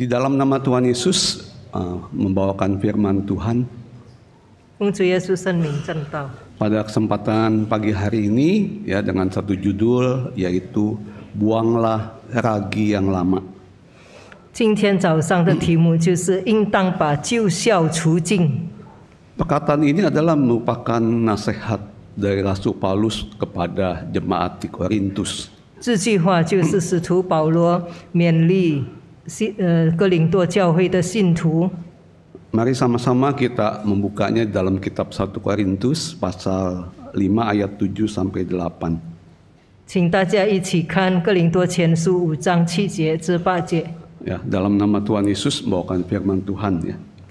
Di dalam nama Tuhan Yesus uh, membawakan firman Tuhan. Pada kesempatan pagi hari ini ya dengan satu judul yaitu buanglah ragi yang lama. Perkataan ini adalah merupakan nasihat dari Rasul Paulus kepada jemaat di Korintus. 这句话就是使徒保罗勉励信呃哥林多教会的信徒。Mari sama-sama kita membukanya dalam kitab 1 Korintus pasal 5 ayat 7 sampai 8. Ya, dalam nama Tuhan Yesus bawakan firman Tuhan ya. 1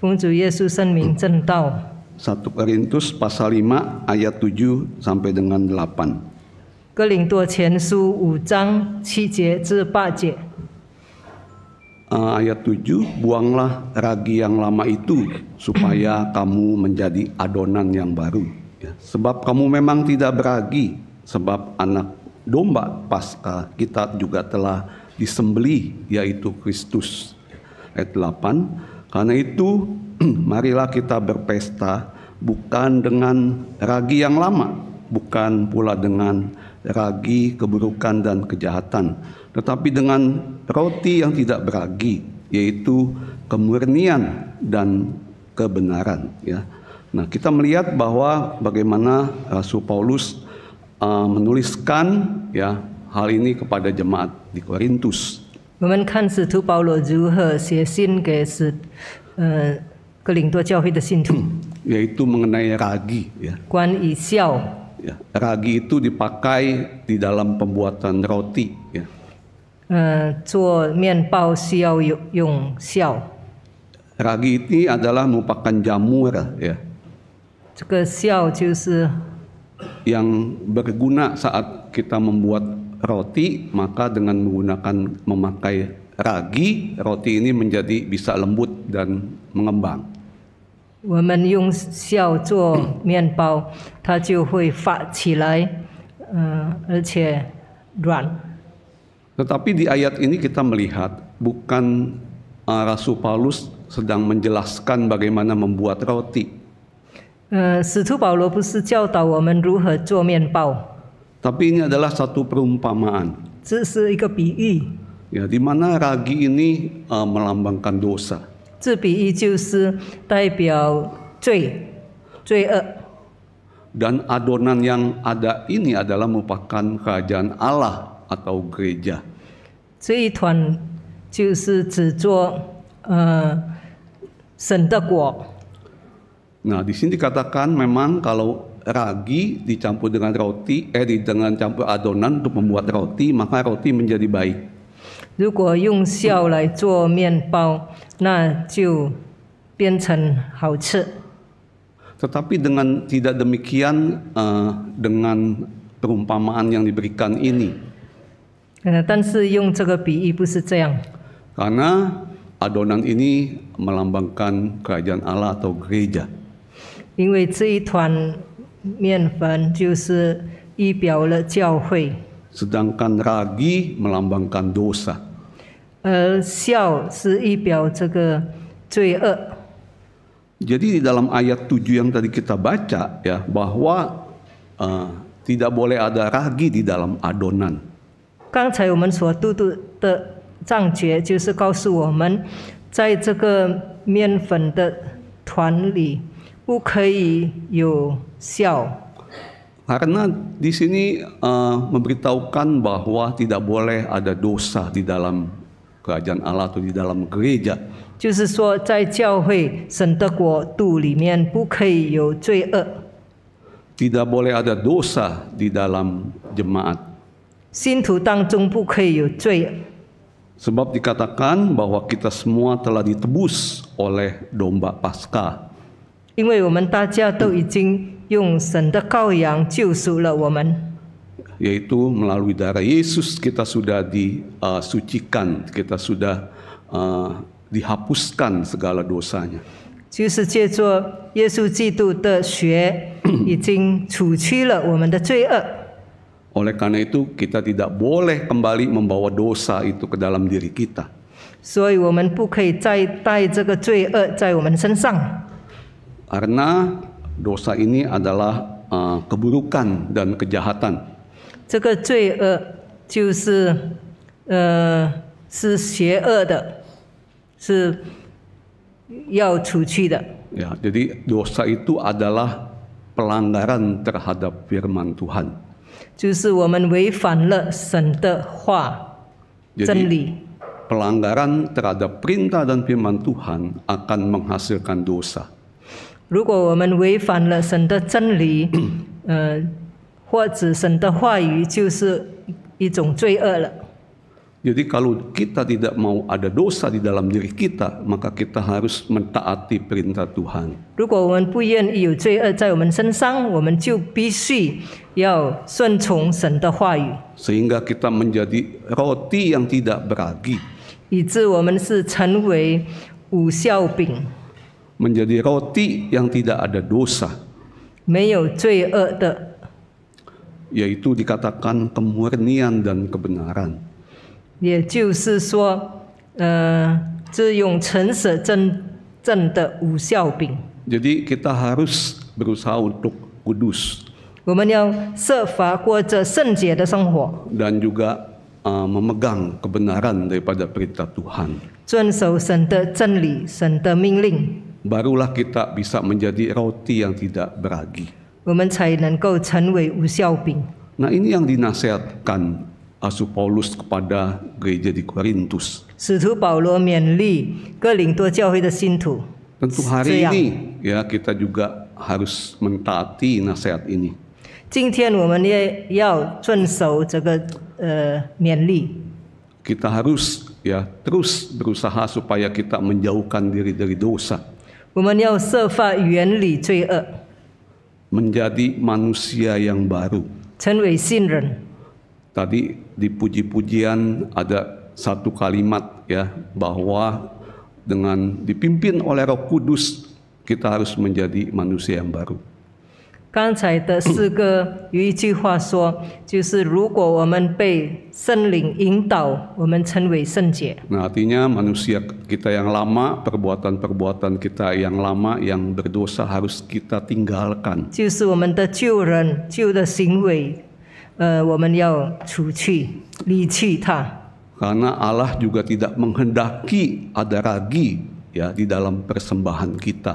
Korintus pasal 5 ayat 7 sampai dengan 8. 哥林多前书五章七节至八节。uh, ayat 7, buanglah ragi yang lama itu supaya kamu menjadi adonan yang baru. Ya, sebab kamu memang tidak beragi, sebab anak domba pasca kita juga telah disembeli yaitu Kristus. Ayat 8, karena itu marilah kita berpesta bukan dengan ragi yang lama, bukan pula dengan ragi keburukan dan kejahatan, tetapi dengan roti yang tidak beragi, yaitu kemurnian dan kebenaran. Ya. Nah, kita melihat bahwa bagaimana Rasul Paulus uh, menuliskan ya hal ini kepada jemaat di Korintus. yaitu mengenai ragi ya. Ya, ragi itu dipakai di dalam pembuatan roti ya. 呃，做面包需要用用酵。Ragi ini adalah merupakan jamur ya. ya. 这个酵就是 yang berguna saat kita membuat roti, maka dengan menggunakan memakai ragi, roti ini menjadi bisa lembut dan mengembang. menggunakan untuk membuat roti, 我们用酵做面包，它就会发起来，嗯、呃，而且软。tetapi di ayat ini kita melihat bukan uh, Rasul Paulus sedang menjelaskan bagaimana membuat roti. Uh, Tapi ini adalah satu perumpamaan. Ya, di mana ragi ini uh, melambangkan dosa. Dan adonan yang ada ini adalah merupakan kerajaan Allah atau gereja. 这一团就是指做呃神的果。Nah, di sini dikatakan memang kalau ragi dicampur dengan roti, eh dengan campur adonan untuk membuat roti, maka roti menjadi baik. 如果用酵来做面包，那就变成好吃。Tetapi dengan tidak demikian uh, dengan perumpamaan yang diberikan ini. Karena adonan ini melambangkan kerajaan Allah atau gereja. Sedangkan ragi melambangkan dosa. Jadi di dalam ayat 7 yang tadi kita baca ya bahwa uh, tidak boleh ada ragi di dalam adonan. Karena di sini eh, memberitahukan bahwa tidak boleh ada dosa di dalam kerajaan Allah atau di dalam gereja. 就是说，在教会神的国度里面，不可以有罪恶。Tidak boleh ada dosa di dalam jemaat. Sebab dikatakan bahwa kita semua telah ditebus oleh domba pasca. Yaitu melalui darah Yesus kita sudah disucikan, uh, kita sudah uh, dihapuskan segala dosanya. 就是借着耶稣基督的血，已经除去了我们的罪恶。Oleh karena itu kita tidak boleh kembali membawa dosa itu ke dalam diri kita. E karena dosa ini adalah uh, keburukan dan kejahatan. E ya, jadi dosa itu adalah pelanggaran terhadap firman Tuhan. 就是我们违反了神的话真理。pelanggaran terhadap perintah dan f i r m a n Tuhan akan menghasilkan dosa。如果我们违反了神的真理，呃，或者神的话语，就是一种罪恶了。Jadi kalau kita tidak mau ada dosa di dalam diri kita, maka kita harus mentaati perintah Tuhan. Sehingga kita menjadi roti yang tidak beragi. Menjadi roti yang tidak ada dosa. Yaitu dikatakan kemurnian dan kebenaran. Jadi kita harus berusaha untuk kudus. 我们要设法过着圣洁的生活。Dan juga uh, memegang kebenaran daripada perintah Tuhan. 遵守神的真理，神的命令。Barulah kita bisa menjadi roti yang tidak beragi. 我们才能够成为无效饼。Nah ini yang dinasihatkan asu Paulus kepada gereja di Korintus. Paulus Tentu hari ini ya kita juga harus mentaati nasihat ini. Kita harus ya terus berusaha supaya kita menjauhkan diri dari dosa. Menjadi manusia yang baru. 成为新人。tadi di puji-pujian ada satu kalimat ya bahwa dengan dipimpin oleh Roh Kudus kita harus menjadi manusia yang baru. 刚才的四个有一句话说，就是如果我们被圣灵引导，我们成为圣洁。Nah artinya manusia kita yang lama, perbuatan-perbuatan kita yang lama yang berdosa harus kita tinggalkan. 就是我们的旧人、旧的行为。Eh, Karena Allah juga tidak menghendaki ada ragi ya di dalam persembahan kita.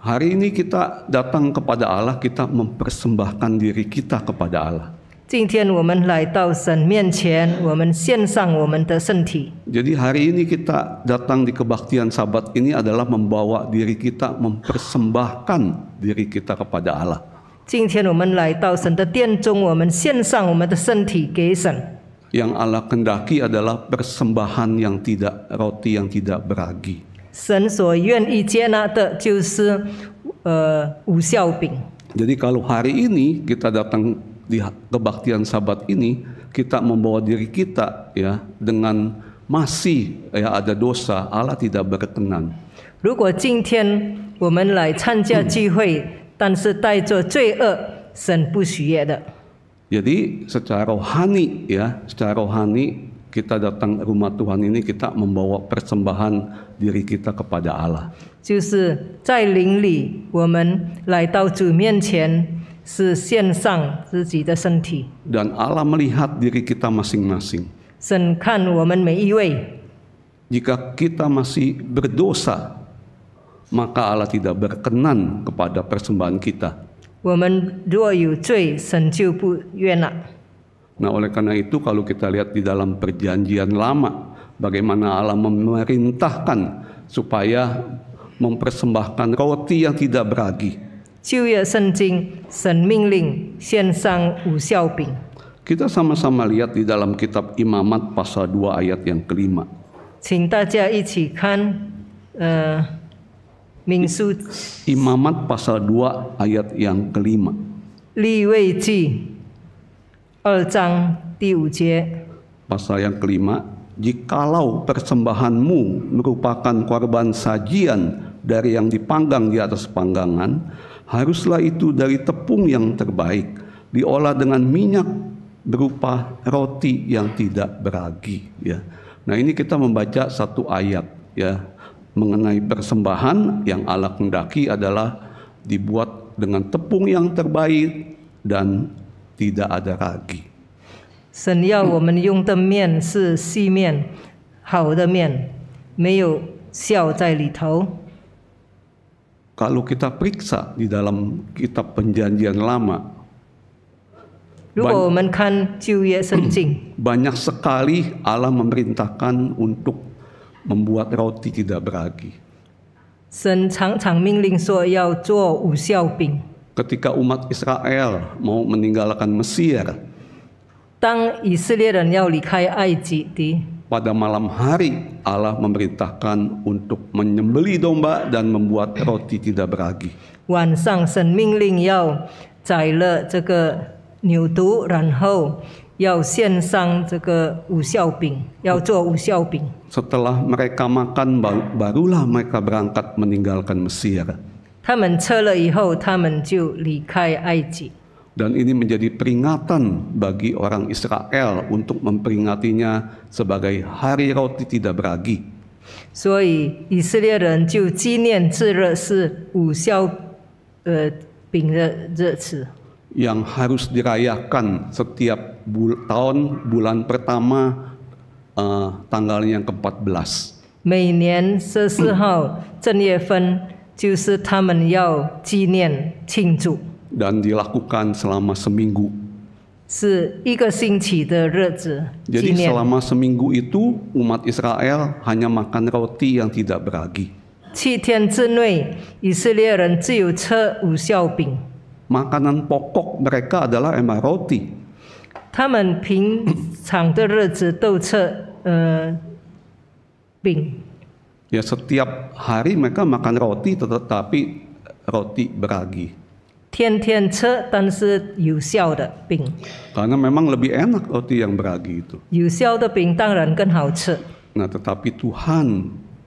Hari ini kita datang kepada Allah, kita mempersembahkan diri kita kepada Allah. 今天我们来到神面前，我们献上我们的身体。Jadi hari ini kita datang di kebaktian Sabat ini adalah membawa diri kita mempersembahkan diri kita kepada Allah. 今天我们来到神的殿中，我们献上我们的身体给神。Yang Allah kendaki adalah persembahan yang tidak roti yang tidak beragi. 神所愿意接纳的就是呃无效饼。Jadi kalau hari ini kita datang di kebaktian sabat ini kita membawa diri kita ya dengan masih ya ada dosa Allah tidak berkenan. Jadi secara rohani ya, secara rohani kita datang rumah Tuhan ini kita membawa persembahan diri kita kepada Allah. 就是在灵里，我们来到主面前。dan Allah melihat diri kita masing-masing. Jika kita masih berdosa, maka Allah tidak berkenan kepada persembahan kita. Nah, oleh karena itu kalau kita lihat di dalam perjanjian lama bagaimana Allah memerintahkan supaya mempersembahkan roti yang tidak beragi. Kita sama sama-sama lihat di dalam kitab Imamat pasal 2 ayat yang kelima. Imamat pasal 2 ayat yang kelima. Pasal yang kelima, jikalau persembahanmu merupakan korban sajian dari yang dipanggang di atas panggangan, Haruslah itu dari tepung yang terbaik, diolah dengan minyak berupa roti yang tidak beragi. Ya. Nah ini kita membaca satu ayat ya mengenai persembahan yang Allah kendaki adalah dibuat dengan tepung yang terbaik dan tidak ada ragi. 神要我们用的面是细面，好的面，没有笑在里头。kalau kita periksa di dalam kitab perjanjian lama banyak sekali Allah memerintahkan untuk membuat roti tidak beragi. Ketika umat Israel mau meninggalkan Mesir, 当以色列人要离开埃及的。pada malam hari Allah memerintahkan untuk menyembeli domba dan membuat roti tidak beragi. Wan sang sen ming ling Setelah mereka makan barulah mereka berangkat meninggalkan Mesir. 他们吃了以后，他们就离开埃及。dan ini menjadi peringatan bagi orang Israel untuk memperingatinya sebagai hari roti tidak beragi. Yang harus dirayakan setiap bul tahun bulan pertama uh, tanggalnya yang ke-14. 14 dan dilakukan selama seminggu. Jadi selama seminggu itu umat Israel hanya makan roti yang tidak beragi. Makanan pokok mereka adalah emang roti. Ya setiap hari mereka makan roti tetapi roti beragi. 天天吃，但是有效的饼。Karena memang lebih enak roti yang beragi itu. Nah, tetapi Tuhan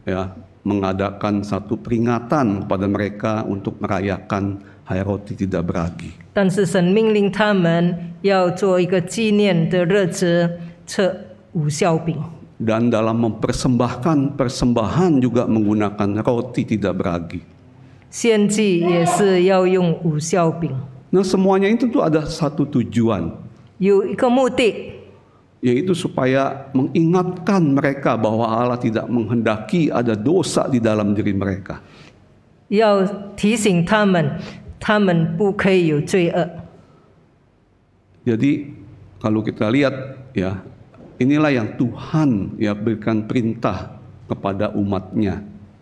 ya mengadakan satu peringatan kepada mereka untuk merayakan Hari Roti Tidak Beragi. 但是神命令他们要做一个纪念的日子，吃无效饼。Dan dalam mempersembahkan persembahan juga menggunakan roti tidak beragi. Nah, semuanya itu tuh ada satu tujuan. Yaitu supaya mengingatkan mereka bahwa Allah tidak menghendaki ada dosa di dalam diri mereka. Jadi kalau kita lihat ya inilah yang Tuhan ya berikan perintah kepada umatnya.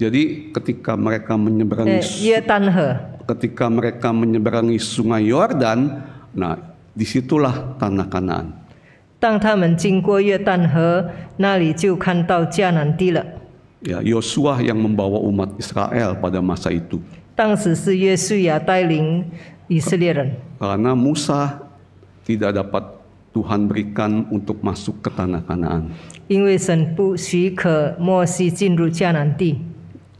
Jadi ketika mereka menyeberangi eh, iya, ketika mereka menyeberangi Sungai Yordan, nah disitulah tanah Kanaan. 当他们经过约旦河，那里就看到迦南地了。Ya, kan Yosua yang membawa umat Israel pada masa itu. 当时是约书亚带领以色列人。Karena ya Musa tidak dapat Tuhan berikan untuk masuk ke tanah Kanaan. 因为神不许可摩西进入迦南地。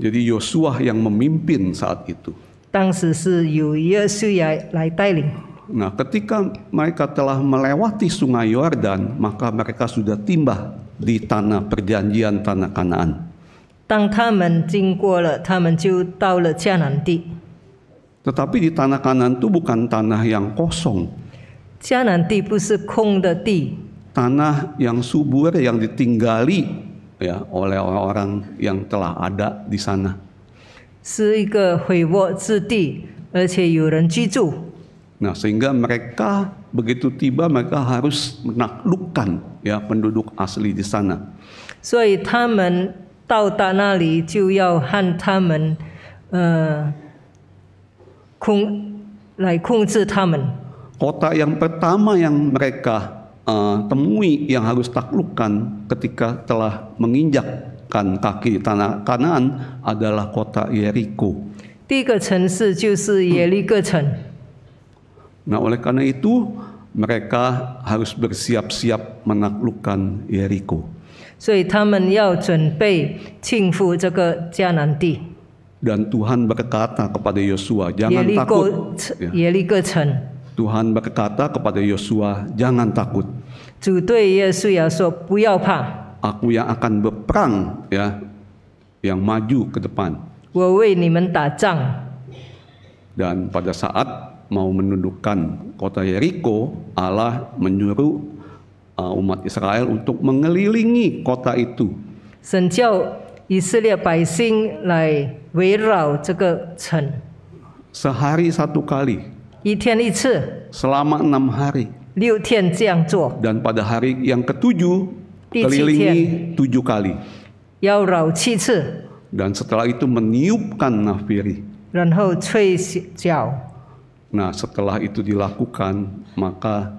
jadi Yosua yang memimpin saat itu. Ya nah, ketika mereka telah melewati Sungai Yordan, maka mereka sudah timbah di tanah perjanjian tanah Kanaan. 当他们经过了，他们就到了迦南地。Tetapi di tanah Kanaan itu bukan tanah yang kosong. Tanah yang subur yang ditinggali ya oleh orang-orang yang telah ada di sana. 是一个肥沃之地，而且有人居住。Nah, sehingga mereka begitu tiba mereka harus menaklukkan ya penduduk asli di sana. 所以他们到达那里就要和他们，呃，控来控制他们。Kota yang pertama yang mereka uh, temui yang harus taklukkan ketika telah menginjakkan kaki tanah kanan adalah kota Yeriko. Nah oleh karena itu mereka harus bersiap-siap menaklukkan Yeriko. Dan Tuhan berkata kepada Yosua, jangan Yeriko, takut. Ya. Yeriko Tuhan berkata kepada Yosua, "Jangan takut." Aku yang akan berperang ya, yang maju ke depan. Dan pada saat mau menundukkan kota Yeriko, Allah menyuruh uh, umat Israel untuk mengelilingi kota itu. Sehari satu kali. 一天一次 selama enam hari dan pada hari yang ketujuh kelilingi 天 tujuh kali Dan setelah itu meniupkan nafiri. Nah, setelah itu dilakukan maka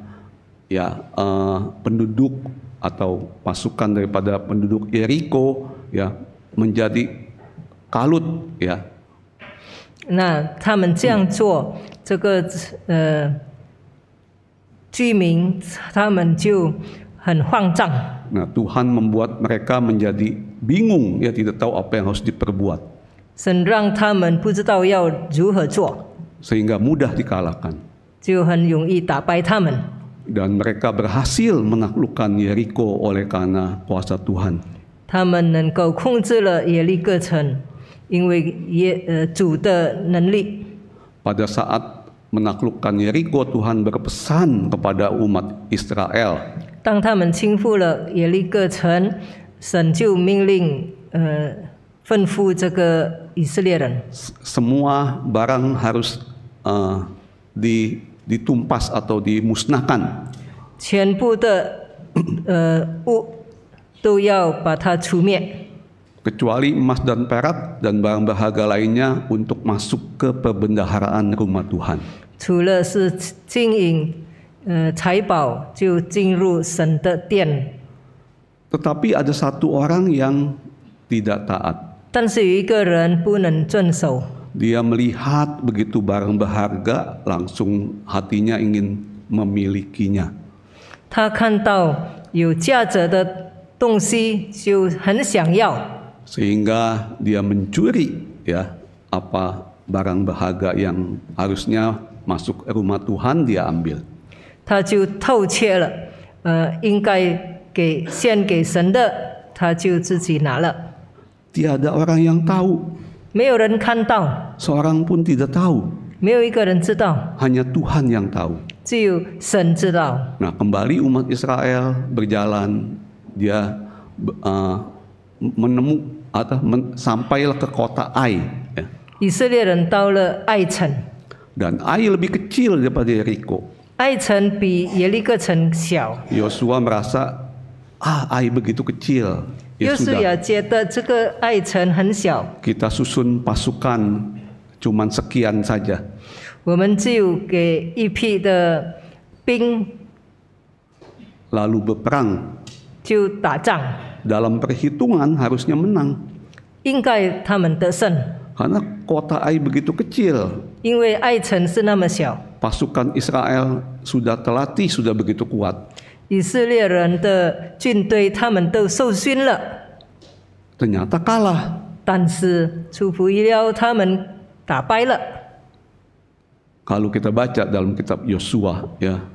ya uh, penduduk atau pasukan daripada penduduk Yeriko ya menjadi kalut ya. Nah, melakukan. 这个呃居民他们就很慌张。Nah, Tuhan membuat mereka menjadi bingung, ya tidak tahu apa yang harus diperbuat. 神让他们不知道要如何做。Sehingga mudah dikalahkan. 就很容易打败他们。Dan mereka berhasil menaklukkan Yeriko oleh karena kuasa Tuhan. 他们能够控制了耶利哥城，因为耶呃主的能力。pada saat menaklukkan Yeriko Tuhan berpesan kepada umat Israel. 当他们倾覆了耶利哥城，神就命令呃吩咐这个以色列人。Semua barang harus uh, ditumpas atau dimusnahkan kecuali emas dan perak dan barang berharga lainnya untuk masuk ke perbendaharaan rumah Tuhan. Tetapi ada satu orang yang tidak taat. Dia melihat begitu barang berharga, langsung hatinya ingin memilikinya sehingga dia mencuri ya apa barang berharga yang harusnya masuk rumah Tuhan dia ambil. Tiada orang yang tahu. seorang pun tidak tahu. hanya Tuhan yang tahu. Nah, kembali umat Israel berjalan, dia uh, menemukan atau men, sampailah ke kota Ai. Ya. Dan Ai lebih kecil daripada Yeriko. Yosua merasa ah Ai begitu kecil. Ya sudah. Ya Kita susun pasukan cuman sekian saja. 我们只有给一批的兵，lalu berperang，就打仗。dalam perhitungan harusnya menang. 应该他们得胜。Karena kota Ai begitu kecil. 因为爱城是那么小。Pasukan Israel sudah terlatih, sudah begitu kuat. Ternyata kalah. Kalau kita baca dalam kitab Yosua ya,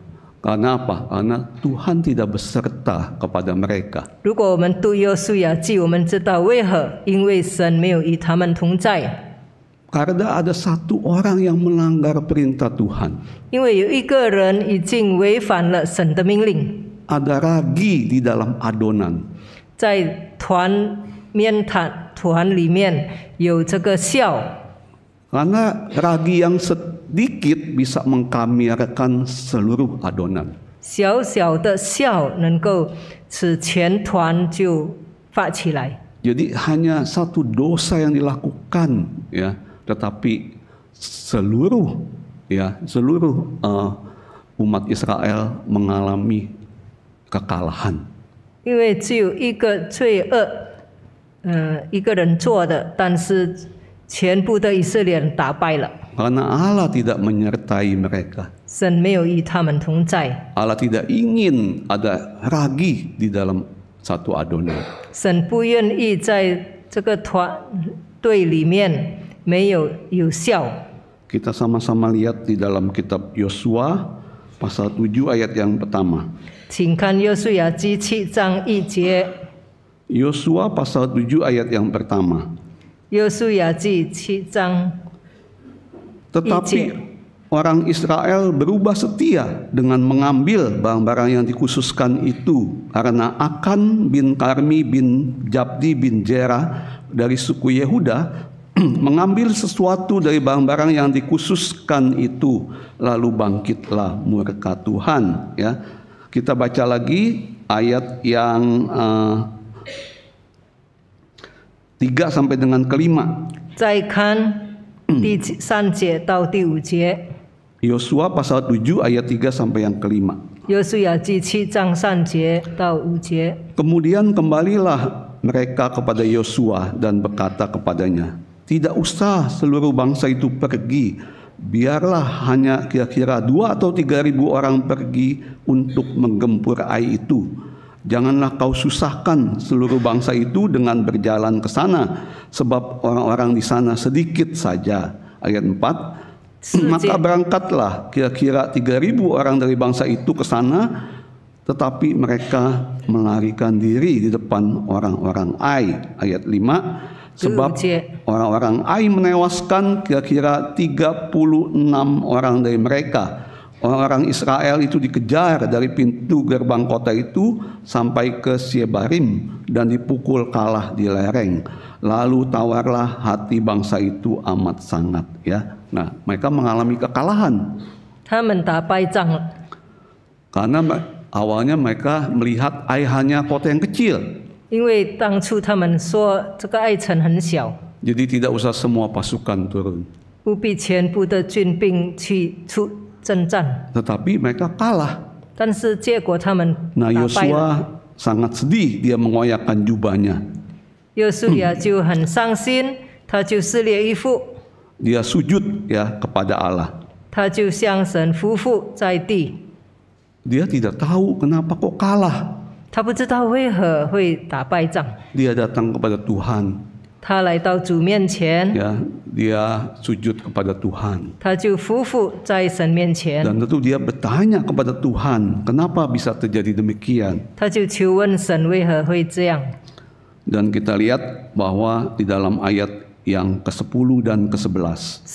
karena apa? Karena Tuhan tidak beserta kepada mereka. Karena ada satu orang yang melanggar perintah Tuhan. Ada ragi di dalam adonan. Karena ragi yang sedikit bisa mengkamirkan seluruh adonan. Jadi hanya satu dosa yang dilakukan ya, tetapi seluruh ya seluruh uh, umat Israel mengalami kekalahan. 全部的以色列人打败了。Karena Allah tidak menyertai mereka. Allah tidak ingin ada ragi di dalam satu adonan. Kita sama sama-sama lihat di dalam kitab Yosua pasal 7 ayat yang pertama. Yosua pasal 7 ayat yang pertama. Yosua Ji Cicang. Tetapi orang Israel berubah setia dengan mengambil barang-barang yang dikhususkan itu karena Akan bin Karmi bin Jabdi bin Jera dari suku Yehuda mengambil sesuatu dari barang-barang yang dikhususkan itu lalu bangkitlah murka Tuhan ya kita baca lagi ayat yang uh, Tiga sampai dengan kelima. Hmm. di di Yosua pasal 7 ayat 3 sampai yang kelima. Yosua 7 Kemudian kembalilah mereka kepada Yosua dan berkata kepadanya, "Tidak usah seluruh bangsa itu pergi, biarlah hanya kira-kira dua atau tiga ribu orang pergi untuk menggempur air itu." Janganlah kau susahkan seluruh bangsa itu dengan berjalan ke sana, sebab orang-orang di sana sedikit saja. Ayat 4, maka berangkatlah kira-kira 3000 orang dari bangsa itu ke sana, tetapi mereka melarikan diri di depan orang-orang Ai. Ayat 5, Sebab orang-orang Ai menewaskan kira-kira 36 orang dari mereka Orang-orang Israel itu dikejar dari pintu gerbang kota itu sampai ke Siebarim dan dipukul kalah di lereng. Lalu tawarlah hati bangsa itu amat sangat ya. Nah, mereka mengalami kekalahan. Karena awalnya mereka melihat Ai hanya kota yang kecil. Jadi tidak usah semua pasukan turun. 不必全部的军兵去出 tetapi mereka kalah. 但是结果他们 Nah mereka sangat sedih dia mengoyakkan jubahnya. mereka sujud ya kepada Allah. 他就向神匍匐在地。Dia tidak tahu kenapa kok kalah. 他不知道为何会打败仗，Dia datang kepada Tuhan. 他来到主面前，ya, dia sujud kepada Tuhan. 他就匍匐在神面前。Dan tentu dia bertanya kepada Tuhan, kenapa bisa terjadi demikian? 他就求问神为何会这样。Dan kita lihat bahwa di dalam ayat yang ke-10 dan ke-11.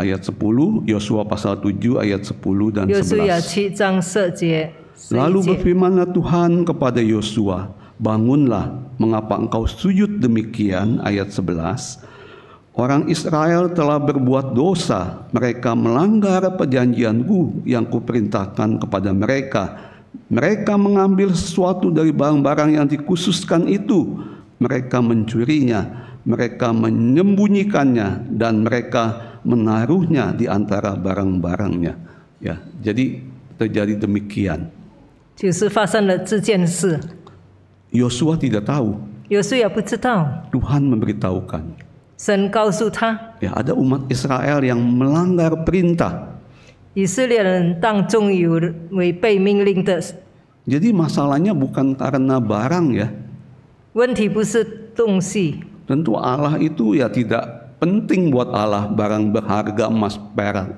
Ayat 10, Yosua pasal 7 ayat 10 dan 11. Lalu berfirmanlah Tuhan kepada Yosua, Bangunlah, mengapa engkau sujud demikian? Ayat 11. Orang Israel telah berbuat dosa, mereka melanggar perjanjianku yang kuperintahkan kepada mereka. Mereka mengambil sesuatu dari barang-barang yang dikhususkan itu, mereka mencurinya, mereka menyembunyikannya dan mereka menaruhnya di antara barang-barangnya. Ya, jadi terjadi demikian. Yosua tidak tahu. Yosua tidak tahu. Tuhan memberitahukan. Ya, ada umat Israel yang melanggar perintah. Jadi masalahnya bukan karena barang ya. Tentu Allah itu ya tidak penting buat Allah barang berharga emas perak.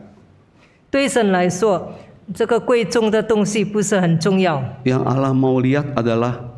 yang Allah mau lihat adalah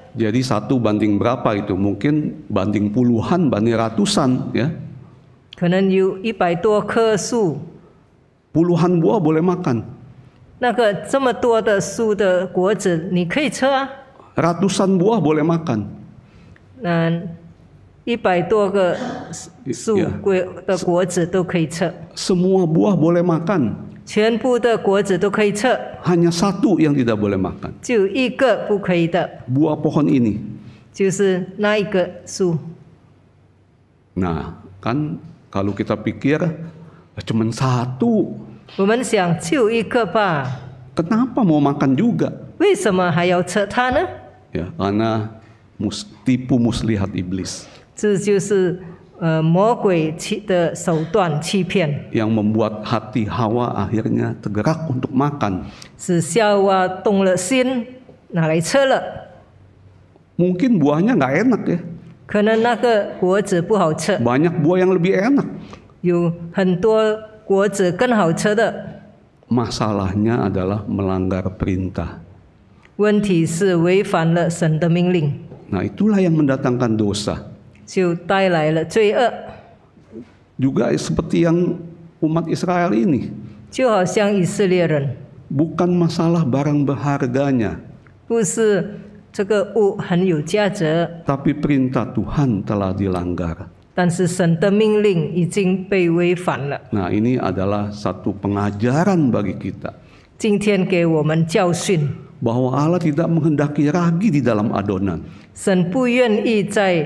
Jadi satu banding berapa itu? Mungkin banding puluhan, banding ratusan ya. Puluhan buah boleh makan. Ratusan buah boleh makan. Ya. Semua buah boleh makan. Hanya satu yang tidak boleh makan. Buah pohon ini. Nah, kan kalau kita pikir cuma satu. Kenapa mau makan juga? karena mus, tipu muslihat iblis yang membuat hati Hawa akhirnya tergerak untuk makan. Mungkin buahnya nggak enak ya. Banyak buah yang lebih enak. Masalahnya adalah melanggar perintah. Nah itulah yang mendatangkan dosa. Juga seperti yang umat Israel ini. Bukan masalah barang berharganya. Tapi perintah Tuhan telah dilanggar. Nah ini adalah satu pengajaran bagi kita. Bahwa Allah tidak menghendaki ragi di dalam adonan. 神不愿意在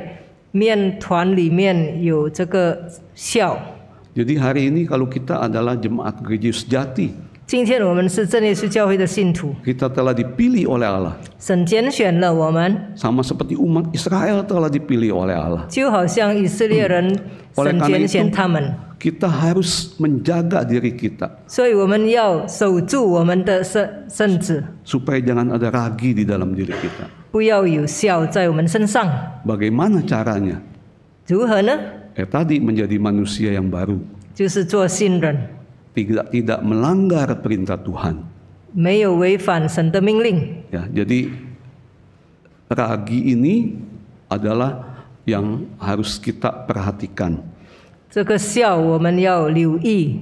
面团里面有这个笑。Jadi hari ini kalau kita adalah jemaat gereja sejati，今天我们是真耶稣教会的信徒。Kita telah dipilih oleh Allah. seperti umat Israel telah dipilih oleh Allah. harus menjaga diri kita Supaya jangan ada ragi di dalam diri kita. Bagaimana caranya? 如何呢？Eh tadi menjadi manusia yang baru. 就是做新人。Tidak tidak melanggar perintah Tuhan. 没有违反神的命令。Ya, jadi ragi ini adalah yang harus kita perhatikan. 这个笑我们要留意。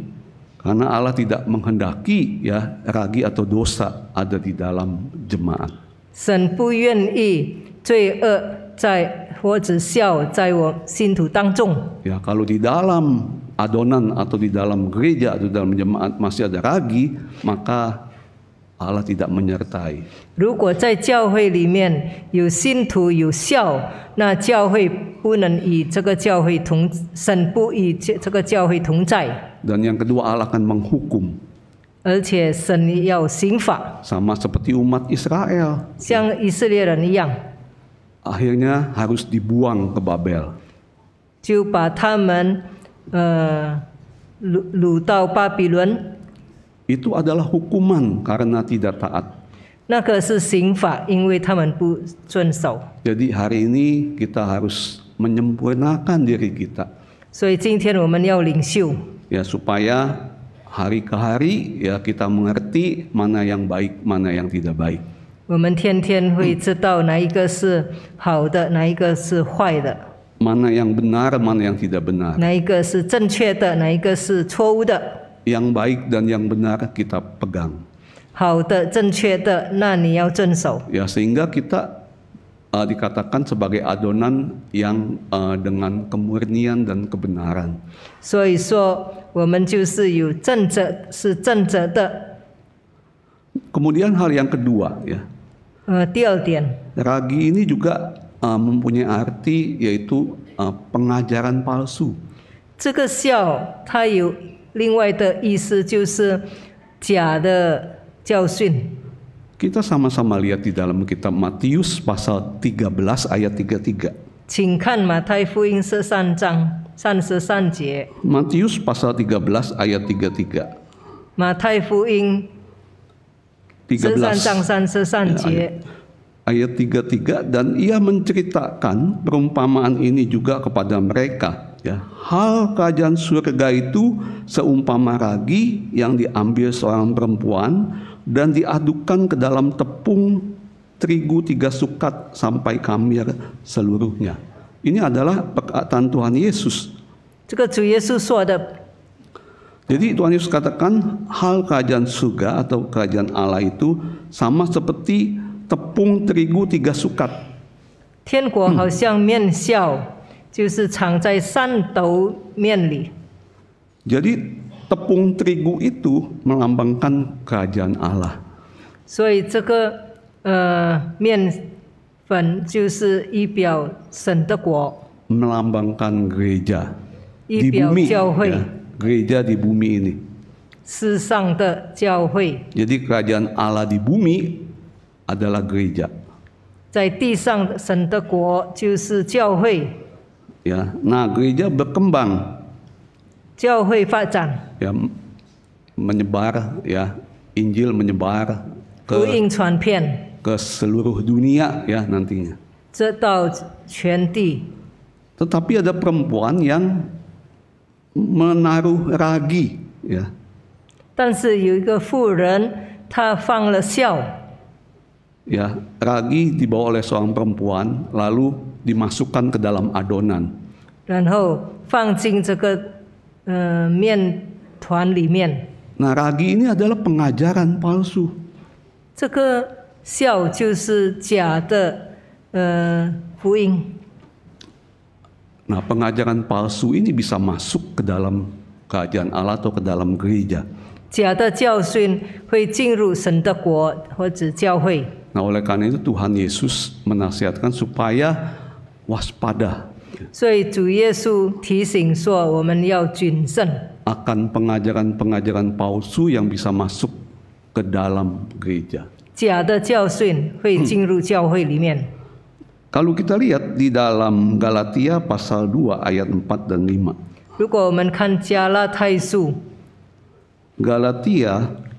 Karena Allah tidak menghendaki ya ragi atau dosa ada di dalam jemaat. 神不愿意罪恶在或者笑在我信徒当中。Ya, kalau di dalam adonan atau di dalam gereja atau dalam jemaat masih ada ragi, maka Allah tidak menyertai. 如果在教会里面有信徒有笑，那教会不能与这个教会同，神不与这这个教会同在。Dan yang kedua Allah akan menghukum. Sama seperti umat Israel，像以色列人一样，akhirnya harus dibuang ke Babel，就把他们呃掳掳到巴比伦。Itu adalah hukuman karena tidak taat. hari ini kita harus menyempurnakan diri kita. supaya hari ke hari ya kita mengerti mana yang baik, mana yang tidak baik. mana yang benar, mana yang tidak benar. yang baik dan yang benar kita pegang. Ya sehingga kita uh, dikatakan sebagai adonan yang uh, dengan kemurnian dan kebenaran. 所以说。我们就是有正则，是正则的。Kemudian hal yang kedua ya. Uh, Ragi ini juga uh, mempunyai arti yaitu uh, pengajaran palsu. 这个孝它有另外的意思，就是假的教训。Kita sama-sama lihat di dalam kitab Matius pasal 13 ayat 33. 请看马太福音十三章。Matius pasal 13 ayat 33. 马太福音13 Ayat 33 dan ia menceritakan perumpamaan ini juga kepada mereka ya. Hal kerajaan surga itu seumpama ragi yang diambil seorang perempuan dan diadukan ke dalam tepung terigu tiga sukat sampai kamir seluruhnya. Ini adalah perkataan Tuhan Yesus. Jadi Tuhan Yesus katakan hal kerajaan surga atau kerajaan Allah itu sama seperti tepung terigu tiga sukat. Jadi tepung terigu itu melambangkan kerajaan Allah. 所以这个呃面本就是一表神的国，melambangkan gereja gereja di bumi, 教会 ya, gereja di bumi ini. 世上的教会，Jadi kerajaan Allah di bumi adalah gereja. 在地上神的国就是教会，Ya, nah gereja berkembang, 教会发展，ya menyebar, ya Injil menyebar 福 ke ke seluruh dunia ya nantinya. Tetapi ada perempuan yang menaruh ragi ya. Ya, ragi dibawa oleh seorang perempuan lalu dimasukkan ke dalam adonan. Nah, ragi ini adalah pengajaran palsu. 这个笑就是假的呃福音。Nah, pengajaran palsu ini bisa masuk ke dalam kerajaan Allah atau ke dalam gereja. Nah, oleh karena itu Tuhan Yesus menasihatkan supaya waspada. Jadi, Tuhan Yesus Akan pengajaran pengajaran-pengajaran palsu yang bisa masuk ke dalam gereja. 假的教训会进入教会里面。Kalau kita lihat di dalam Galatia pasal 2 ayat 4 dan 5. dalam Galatia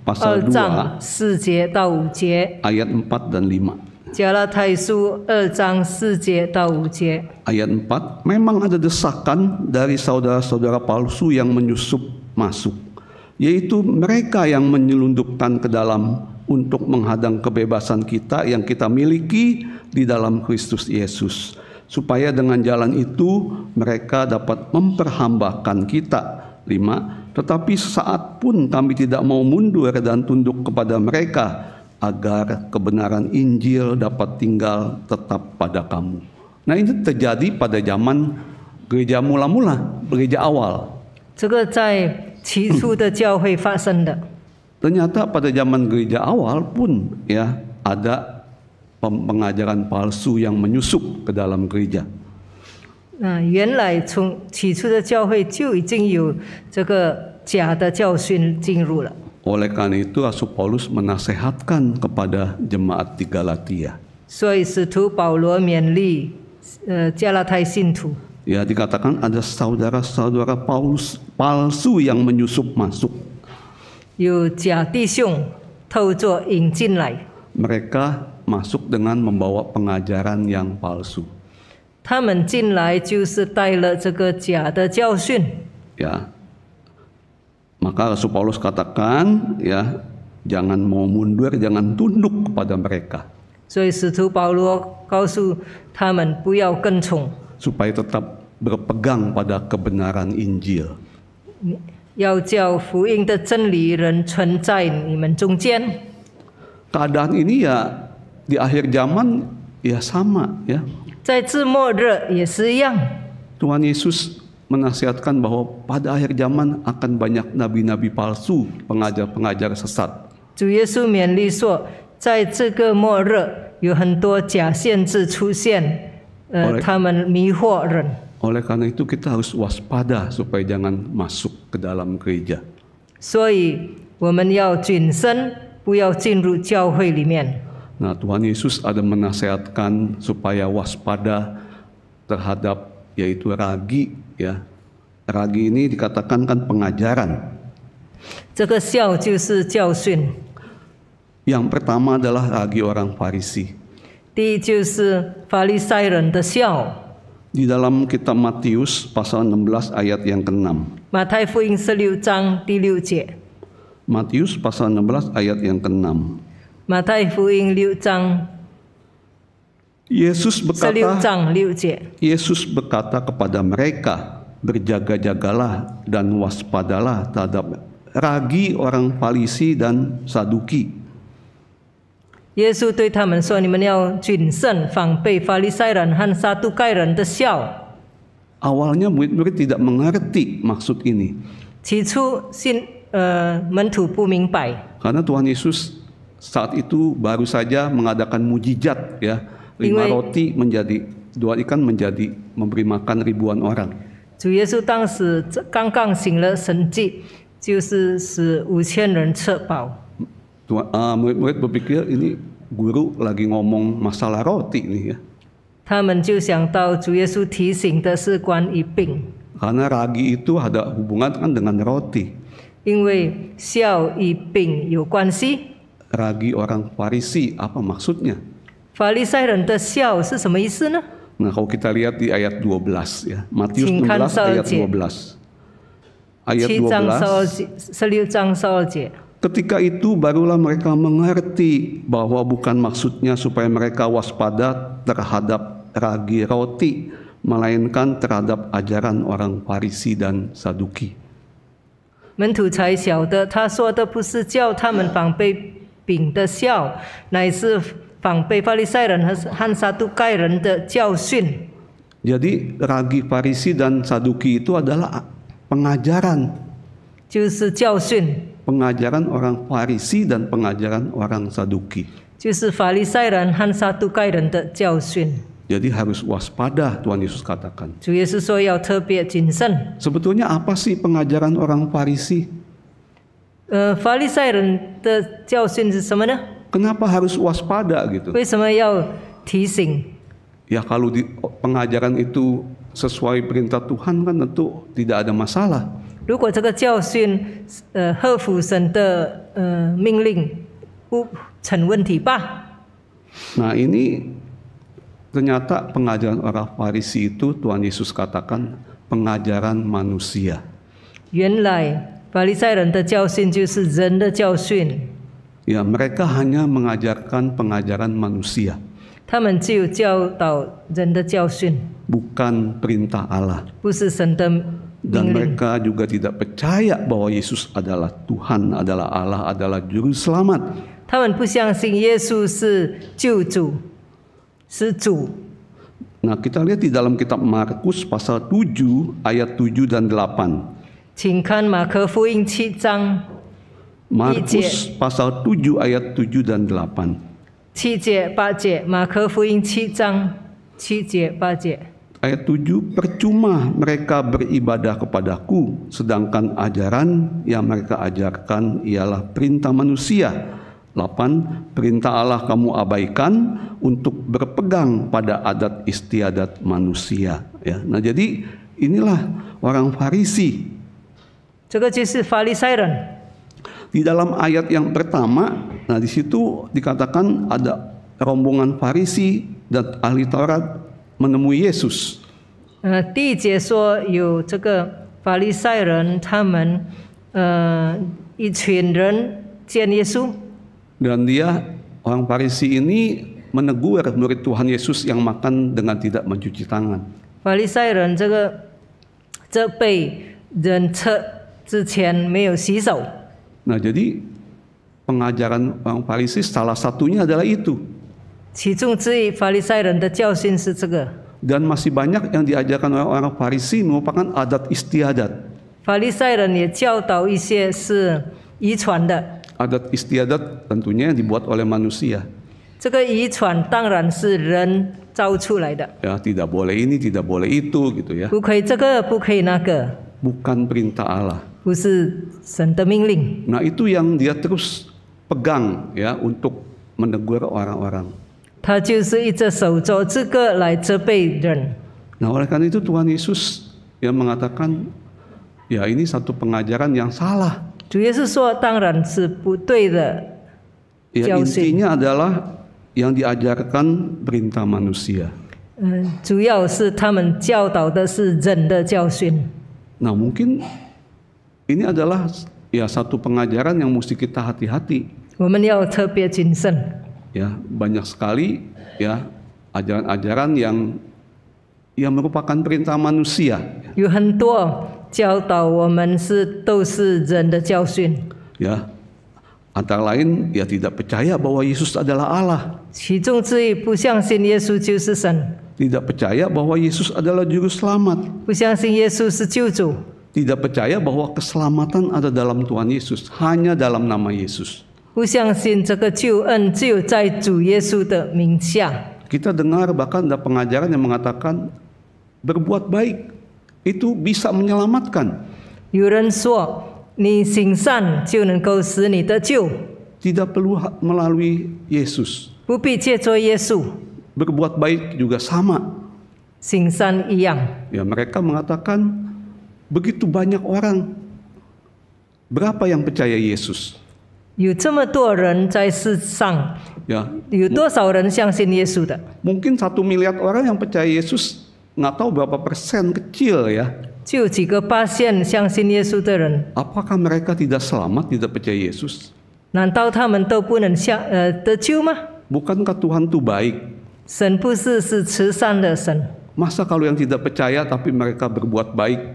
pasal 2四节到五节 ayat 4 dan 5. 加拉太书二章四节到五节 ayat 4 memang ada desakan dari saudara-saudara palsu yang menyusup masuk yaitu mereka yang menyelundupkan ke dalam untuk menghadang kebebasan kita yang kita miliki di dalam Kristus Yesus, supaya dengan jalan itu mereka dapat memperhambakan kita. Lima, tetapi saat pun kami tidak mau mundur dan tunduk kepada mereka, agar kebenaran Injil dapat tinggal tetap pada kamu. Nah, ini terjadi pada zaman gereja mula-mula, gereja awal. 这个在起初的教会发生的。Ternyata pada zaman gereja awal pun ya ada pengajaran palsu yang menyusup ke dalam gereja. oleh karena itu Rasul Paulus menasehatkan kepada jemaat di Galatia. 所以使徒保罗勉励呃加拉太信徒。Ya dikatakan ada saudara-saudara Paulus palsu yang menyusup masuk. 有假弟兄偷着引进来。Mereka masuk dengan membawa pengajaran yang palsu. Maka Rasul Paulus katakan, ya, jangan mau mundur, jangan tunduk kepada mereka. Supaya tetap berpegang pada kebenaran Injil. 要叫福音的真理人存在你们中间。Keadaan ini ya di akhir zaman ya sama ya. 在至末日也是一样。Tuhan Yesus menasihatkan bahwa pada akhir zaman akan banyak nabi-nabi palsu, pengajar-pengajar sesat. 主耶稣勉励说，在这个末日有很多假先知出现，呃，他们迷惑人。oleh karena itu kita harus waspada supaya jangan masuk ke dalam gereja. Nah Tuhan Yesus ada menasehatkan supaya waspada terhadap yaitu ragi ya. Ragi ini dikatakan kan pengajaran. Yang pertama adalah ragi orang Farisi di dalam kitab Matius pasal 16 ayat yang ke-6. Matius pasal 16 ayat yang ke-6. Yesus berkata, Yesus berkata kepada mereka, berjaga-jagalah dan waspadalah terhadap ragi orang Farisi dan Saduki Awalnya murid-murid tidak mengerti maksud ini. 起初信呃门徒不明白。Karena Tuhan Yesus saat itu baru saja mengadakan mujizat ya lima roti menjadi dua ikan menjadi memberi makan ribuan orang. 主耶稣当时刚刚行了神迹，就是使五千人吃饱。uh, ah, murid-murid berpikir ini guru lagi ngomong masalah roti nih ya. 他们就想到主耶稣提醒的是关于病。Karena ragi itu ada hubungan kan dengan roti. 因为孝与病有关系。Ragi orang Farisi apa maksudnya? Farisai 人的孝是什么意思呢？Nah, kalau kita lihat di ayat 12 ya, Matius 16 ayat 12. Ayat 12. 七章十二节，十六章十二节。Ketika itu barulah mereka mengerti bahwa bukan maksudnya supaya mereka waspada terhadap ragi roti, melainkan terhadap ajaran orang Farisi dan Saduki. Jadi ragi Farisi dan Saduki itu adalah pengajaran pengajaran orang Farisi dan pengajaran orang Saduki. Jadi harus waspada Tuhan Yesus katakan. Sebetulnya apa sih pengajaran orang Farisi? Eh, Kenapa harus waspada gitu? Ya kalau di, pengajaran itu sesuai perintah Tuhan kan tentu tidak ada masalah. 如果这个教训呃合乎神的呃命令，不成问题吧？Nah ini ternyata pengajaran orang Farisi itu Tuhan Yesus katakan pengajaran manusia. mereka hanya mengajarkan pengajaran manusia. Bukan perintah Allah dan mereka juga tidak percaya bahwa Yesus adalah Tuhan, adalah Allah, adalah juru selamat. Nah, kita lihat di dalam kitab Markus pasal 7 ayat 7 dan 8. Markus pasal 7 ayat 7 dan 8. 七节八节，马可福音七章七节八节。ayat 7 percuma mereka beribadah kepadaku sedangkan ajaran yang mereka ajarkan ialah perintah manusia 8 perintah Allah kamu abaikan untuk berpegang pada adat istiadat manusia ya nah jadi inilah orang Farisi di dalam ayat yang pertama nah di situ dikatakan ada rombongan Farisi dan ahli Taurat menemui Yesus. Dan dia orang Farisi ini menegur murid Tuhan Yesus yang makan dengan tidak mencuci tangan. Nah, jadi pengajaran orang Farisi salah satunya adalah itu. Dan masih banyak yang diajarkan oleh orang Farisi merupakan adat istiadat. adat istiadat tentunya yang dibuat oleh manusia. Ya tidak boleh ini, tidak boleh itu, gitu ya. Bukan perintah Allah. Nah itu yang dia terus pegang ya untuk menegur orang-orang. 他就是一直手着这个来责备人。Nah oleh karena itu Tuhan Yesus yang mengatakan ya ini satu pengajaran yang salah. Ya, intinya adalah yang diajarkan perintah manusia. Nah, mungkin ini adalah ya satu pengajaran yang mesti kita hati-hati ya banyak sekali ya ajaran-ajaran yang yang merupakan perintah manusia. Ya, antara lain ya tidak percaya bahwa Yesus adalah Allah. Tidak percaya bahwa Yesus adalah juru selamat. Tidak percaya bahwa keselamatan ada dalam Tuhan Yesus, hanya dalam nama Yesus. 不相信这个救恩只有在主耶稣的名下。Kita dengar bahkan ada pengajaran yang mengatakan berbuat baik itu bisa menyelamatkan. 有人说你行善就能够使你得救。Tidak perlu melalui Yesus. 不必借着耶稣。Berbuat baik juga sama. Sing mereka mengatakan begitu banyak orang berapa yang percaya Yesus? 有这么多人在世上，ya. 有多少人相信耶稣的？Mungkin satu miliar orang yang percaya Yesus nggak tahu berapa persen kecil ya. Apakah mereka tidak selamat tidak percaya Yesus? 难道他们都不能相呃得救吗？Bukankah Tuhan itu baik? 神不是是慈善的神。Masa kalau yang tidak percaya tapi mereka berbuat baik,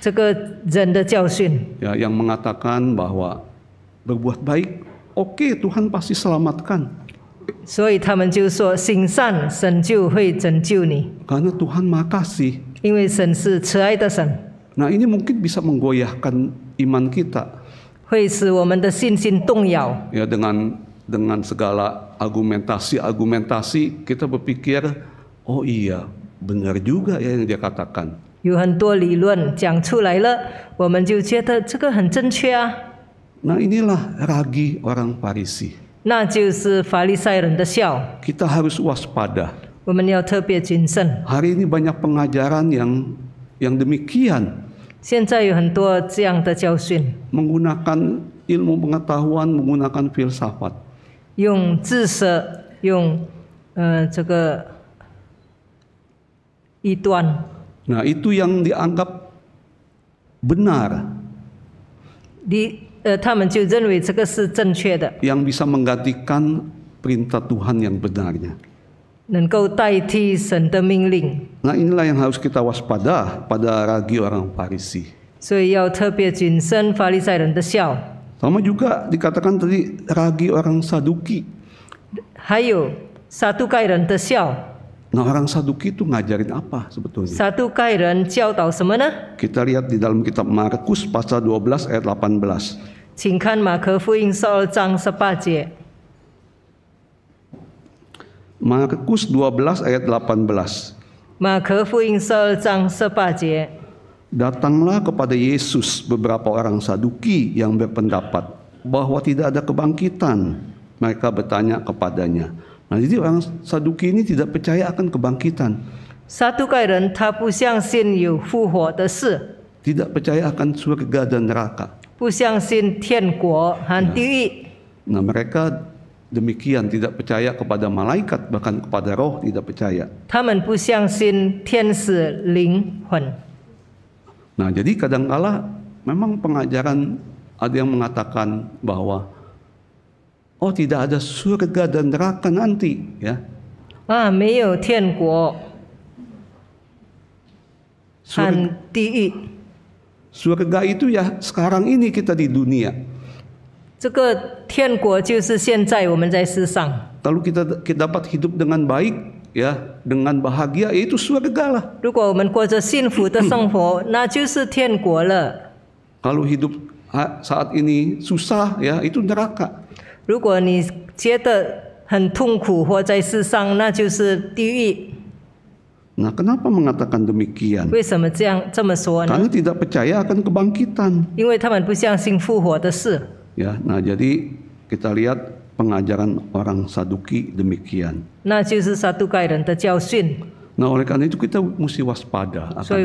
这个人的教训。Ya, yang mengatakan bahwa berbuat baik, oke okay, Tuhan pasti selamatkan. 所以他们就说行善，神就会拯救你。Karena Tuhan makasih. 因为神是慈爱的神。Nah ini mungkin bisa menggoyahkan iman kita. 会使我们的信心动摇。Ya dengan dengan segala argumentasi-argumentasi kita berpikir, oh iya benar juga ya yang dia katakan. 有很多理论讲出来了，我们就觉得这个很正确啊。Nah inilah ragi orang Farisi. Kita harus waspada. 我们要特别谨慎。Hari ini banyak pengajaran yang yang demikian. 现在有很多这样的教训。Menggunakan ilmu pengetahuan, menggunakan filsafat. 用知识，用呃这个异端。Nah, itu yang dianggap benar. Di uh, eh, yang bisa menggantikan perintah Tuhan yang benarnya. Nah inilah yang harus kita waspada pada ragi orang Farisi. Sama juga dikatakan tadi ragi orang Saduki. satu tersial. Nah orang Saduki itu ngajarin apa sebetulnya? Satu kairan jauh tahu semena? Kita lihat di dalam kitab Markus pasal 12 ayat 18. Markus 12 ayat 18. Datanglah kepada Yesus beberapa orang Saduki yang berpendapat bahwa tidak ada kebangkitan. Mereka bertanya kepadanya, Nah, jadi orang Saduki ini tidak percaya akan kebangkitan. Satu kairan, dia tidak percaya yu fuhuo de Tidak percaya akan surga dan neraka. Bu tian han nah. nah, mereka demikian tidak percaya kepada malaikat bahkan kepada roh tidak percaya. Tamen bu tidak tian shi ling Nah, jadi kadangkala memang pengajaran ada yang mengatakan bahwa Oh, tidak ada surga dan neraka nanti, ya. Ah, tidak ada surga Surga itu ya sekarang ini kita di dunia. Kalau kita kita dapat hidup dengan baik, ya, dengan bahagia, itu surga lah. Kalau hidup saat ini susah, ya, itu neraka. 如果你觉得很痛苦活在世上，那就是地狱。Nah, kenapa mengatakan demikian? Karena tidak percaya akan kebangkitan. Ya, nah jadi kita lihat pengajaran orang Saduki demikian. Nah, oleh karena itu kita mesti waspada akan so,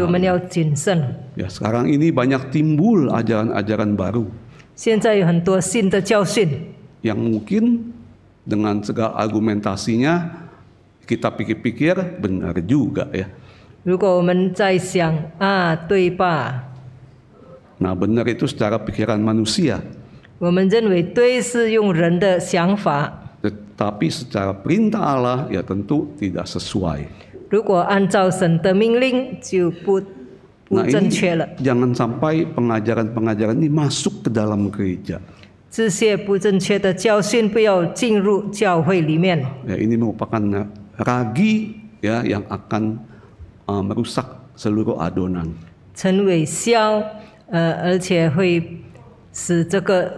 Ya, sekarang ini banyak timbul ajaran-ajaran baru. 现在有很多新的教训。yang mungkin dengan segala argumentasinya kita pikir-pikir benar juga ya. Ah, nah benar itu secara pikiran manusia. Tetapi secara perintah Allah ya tentu tidak sesuai. Nah ini jangan sampai pengajaran-pengajaran ini masuk ke dalam gereja. 这些不正确的教训不要进入教会里面。Ya, ini merupakan ragi ya yang akan uh, merusak seluruh adonan. 成为消，呃，而且会使这个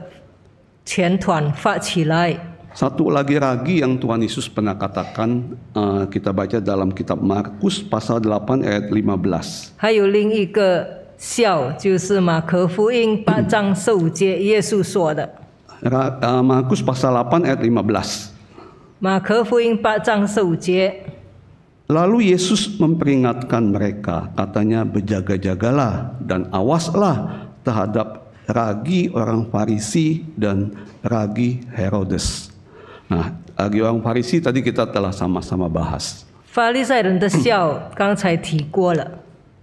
全团发起来。Satu uh, lagi ragi yang Tuhan Yesus pernah katakan uh, kita baca dalam kitab Markus pasal 8 ayat 15. Hayu ling 还有另一个笑，就是马可福音八章受接耶稣说的。Uh, Markus pasal 8 ayat 15. Lalu Yesus memperingatkan mereka, katanya berjaga-jagalah dan awaslah terhadap ragi orang Farisi dan ragi Herodes. Nah, ragi orang Farisi tadi kita telah sama-sama bahas.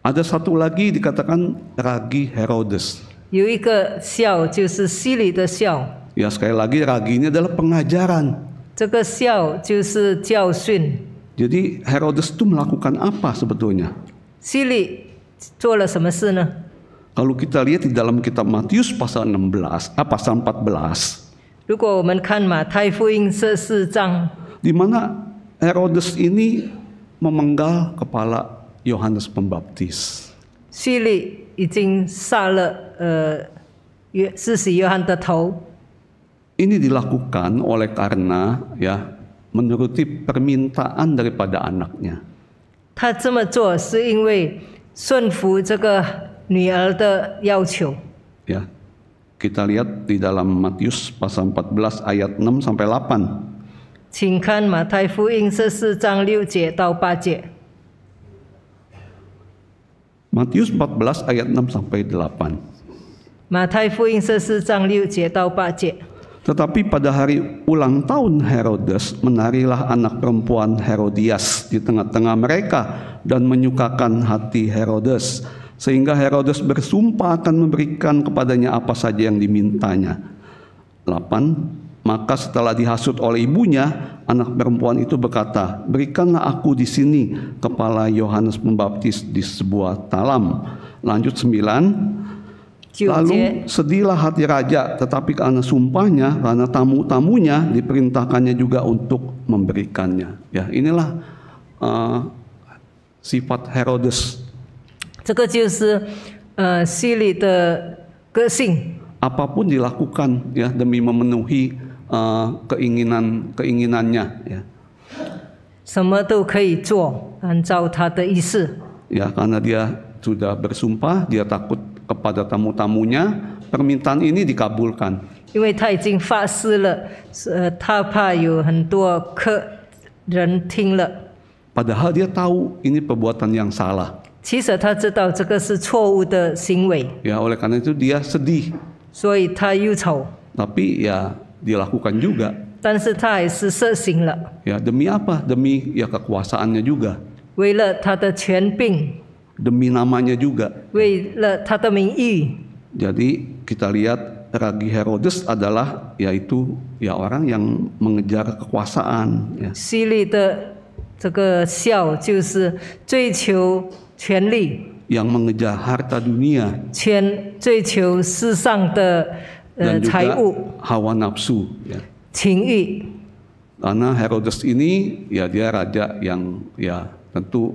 Ada satu lagi dikatakan ragi Herodes. 有一个笑就是犀利的笑。Ya sekali lagi ragi ini adalah pengajaran. Jadi Herodes itu melakukan apa sebetulnya? Kalau kita lihat di dalam kitab Matius pasal 16, ah, pasal 14. Kan di mana Herodes ini memenggal kepala Yohanes Pembaptis. 西利已经杀了呃，四十约翰的头。ini dilakukan oleh karena ya menuruti permintaan daripada anaknya. Ya, kita lihat di dalam Matius pasal 14 ayat 6 sampai 8. 请看马太福音十四章六节到八节。Matius 14 ayat 6 sampai 8. Tetapi pada hari ulang tahun Herodes, menarilah anak perempuan Herodias di tengah-tengah mereka dan menyukakan hati Herodes. Sehingga Herodes bersumpah akan memberikan kepadanya apa saja yang dimintanya. 8. Maka setelah dihasut oleh ibunya, anak perempuan itu berkata, Berikanlah aku di sini kepala Yohanes Pembaptis di sebuah talam. Lanjut 9. Lalu sedihlah hati raja, tetapi karena sumpahnya, karena tamu-tamunya diperintahkannya juga untuk memberikannya. Ya, inilah uh, sifat Herodes. Eh, Apapun dilakukan ya demi memenuhi uh, keinginan keinginannya ya. Ya, karena dia sudah bersumpah, dia takut kepada tamu-tamunya, permintaan ini dikabulkan. Padahal dia tahu ini perbuatan yang salah. Ya, oleh karena itu dia sedih. Tapi ya dilakukan juga. Ya, demi apa? Demi ya kekuasaannya juga. 为了他的权柄。demi namanya juga. Jadi kita lihat Ragi Herodes adalah yaitu ya orang yang mengejar kekuasaan. Ya. yang mengejar harta dunia. E, hawa nafsu. Ya. karena Herodes ini ya dia raja yang ya tentu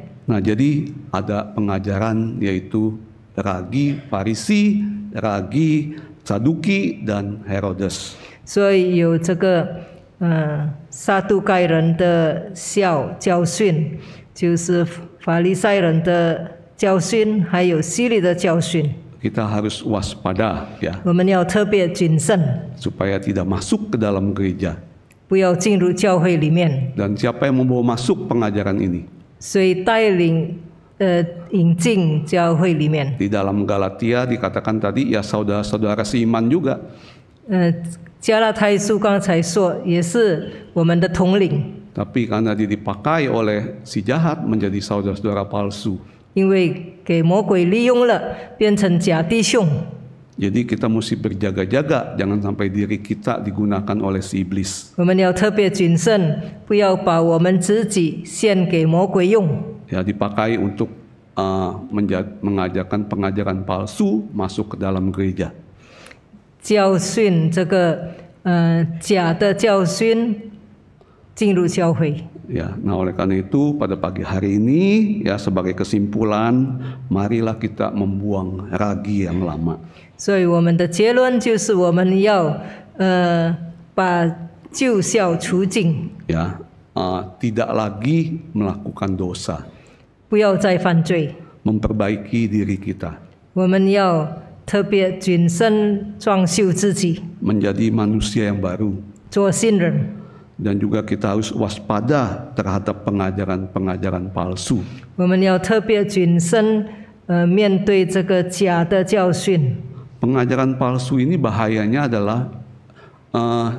Nah, jadi ada pengajaran yaitu ragi Farisi, ragi Saduki dan Herodes. Kita harus waspada ya. Supaya tidak masuk ke dalam gereja. Dan siapa yang membawa masuk pengajaran ini? Di dalam Galatia dikatakan tadi ya saudara-saudara seiman juga. karena dia dipakai oleh si jahat menjadi saudara-saudara palsu. Jadi kita mesti berjaga-jaga jangan sampai diri kita digunakan oleh si iblis. Ya dipakai untuk uh, mengajarkan pengajaran palsu masuk ke dalam gereja. 教训这个呃假的教训进入教会。Ya, uh, nah oleh karena itu pada pagi hari ini ya sebagai kesimpulan marilah kita membuang ragi yang lama. 所以我们的结论就是我们要呃把旧校除尽。Ya, uh, tidak lagi melakukan dosa. Memperbaiki diri kita. Menjadi manusia yang baru. Dan juga kita harus waspada terhadap pengajaran-pengajaran palsu. 我们要特别谨慎，呃，面对这个假的教训。pengajaran palsu ini bahayanya adalah uh,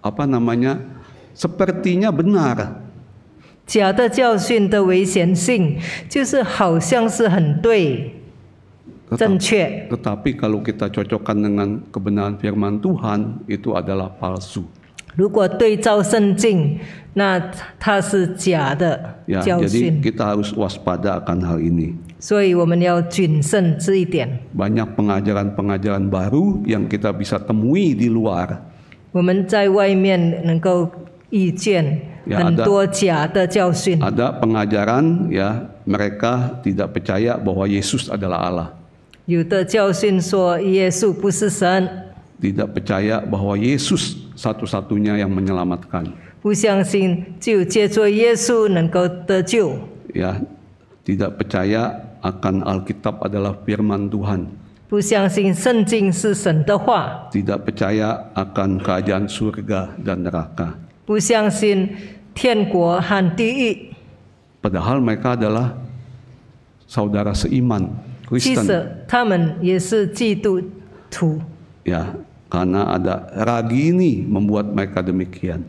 apa namanya sepertinya benar. 假的教训的危险性就是好像是很对、正确。Tetapi kalau kita cocokkan dengan kebenaran firman Tuhan itu adalah palsu. jadi kita harus waspada akan hal ini. Banyak pengajaran pengajaran-pengajaran baru yang kita bisa temui di luar. Ya, ada, ada pengajaran ya mereka tidak percaya bahwa Yesus adalah Allah. tidak percaya bahwa Yesus satu-satunya yang menyelamatkan. Ya, tidak percaya akan Alkitab adalah firman Tuhan. Tidak percaya akan kerajaan surga dan neraka. Padahal mereka adalah saudara seiman, Kristen. karena ada ragi ini membuat mereka demikian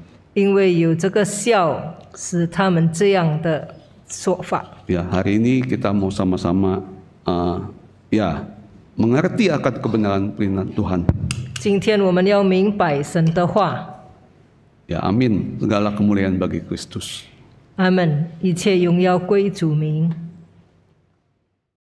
sofa. Ya, hari ini kita mau sama-sama uh, ya mengerti akan kebenaran firman Tuhan. Ya, amin. Segala kemuliaan bagi Kristus. Amin. 一切荣耀归主名。